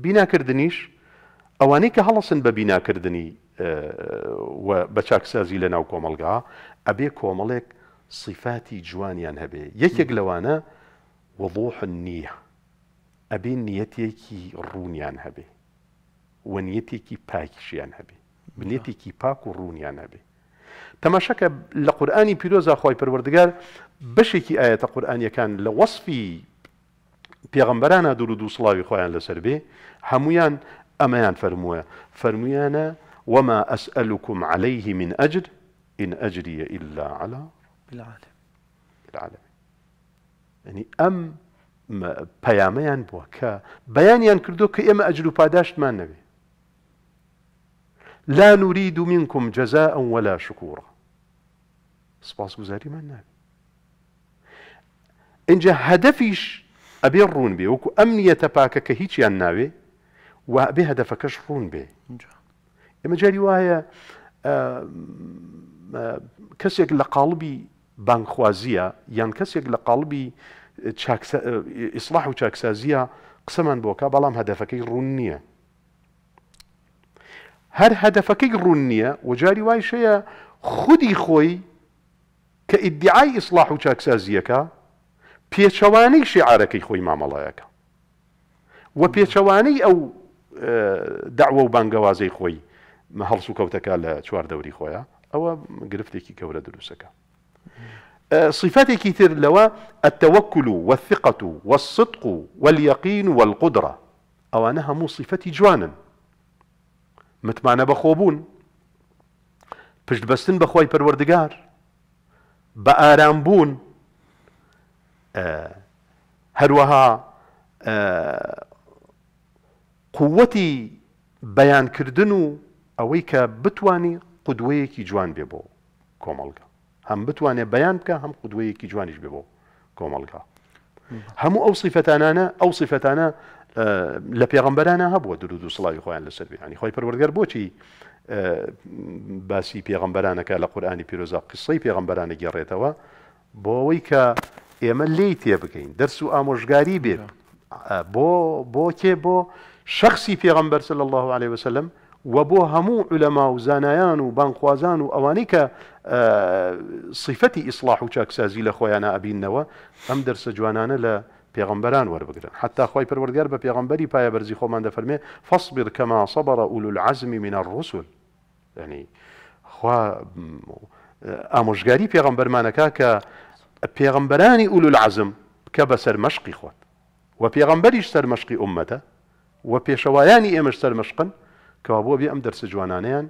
بیناکردنیش ئەوانەی کە هەڵەسن بە بیناکردنی بە چاکسازی لە ناو کۆمەلگا ئەبێ کۆمەڵێک سیفاتی جوانیان هەبێ یەکێک لەوانە وەڵۆح نییە ئەبێ نیەتێکی ڕوونیان هەبێ وەنیەتێکی پاکیشیان هەبێ بنێتێکی پاک و ڕوونیان هەبێ تەماشەکە لە قورآانی پیرۆزا خۆی پروەردگار بەشێکی ئاەتە قورآانیەکان لە وەصفی پێغمبەرانە دوور و دووسڵاوی خۆیان لەسەر بێ هەمویان ئەمەیان فەرمووە فەرمویانە وما اسألكم عليه من أجر إن أجري إلا على العالم العالم يعني أم پیامیان بووە که بیانیان کردو که ئێمە اجر و من نبی لا نريد منكم جزاء ولا شكورا سپاس گوزاریمان إن اینجا هدفيش ابي رون بي وكو امنية تباكا كهيتش يان ناوي وابي هدفكش رون بي انجا اما جاري وايا آه كسيك لقالبي بانخوازية يان كسيك لقالبي تشاكسا اصلاح وتشاكسازية قسما بوكا بلام هدفك رونية هر هدفك رونية وجاري واي شيء خدي خوي كادعاء اصلاح وتشاكسازية پێچەوانەی شێعارەکەی خۆی مامەڵایەکە وە پێچەوانەی ئەو داوە و بانگەوازەی خۆی هەڵس و کەوتەکە لە چواردەوری خۆیە ئەوە گرفتێکی گەورە دروستەکە صفاتێکی تر لەوە ئەتەوەکل و وەثقەت و وەسدق و وەلیەقین و والقدرە ئەوانە هەموو صفەتی جوانن متمانە بەخۆبوون پشتبەستن بەخوای پەروەردگار بە ئارام بوون هەروەها قوەتی بەیانکردن و ئەوەی کە بتانی قودوەیەکی جوان بێ بۆ کۆمەلگە هەم بتوانێت بەیان بکە هەم قودوەیەکی جوانیش بێ بۆ کۆمەلگا هەموو ئەو سیفەتانانە ئەو سیفەتانە لە پێغمبەرانە هەبووە درود و سڵاوی خۆیان لەسەر بینانی خۆی پەروەرگەر بۆچی باسی پێغمبەرانەکە لە قورآانی پیرۆزا قسەی پێغمبەرانە گێڕێتەوە بۆ ئەوەی کە ئێمە لی تێ بکەین دەرس و ئامۆژگاری بێ بۆ بۆ کێ بۆ شخصی پێغمبەر سل الله عليه وسلم و بۆ هەموو علەما و زانایان و بانخوازان و ئەوانەی کە صیفەتی ئیسلاح و چاکسازی لە خۆیانە ئەبینەوە ئەم دەرسە جوانانە لە پێغمبەران وەربگرن حتا خی پەروەرگار بە پێغمبەری پایە بەرزی خۆمان دەفەرمێ فەصبر کەما سەبرە ئول العزمی منە ڕوسول ینی خوا ئامۆژگاری پێغمبەرمانەکە کە پێغمبەرانی أولو العزم كبا بە سەرمەشقی خۆت و پێغمبەریش سەرمەشقی ئومەتە و پێشەوایانی ئێمەش سەرمەشقن کەوا بۆ بێ ئەم دەرسە جوانانیان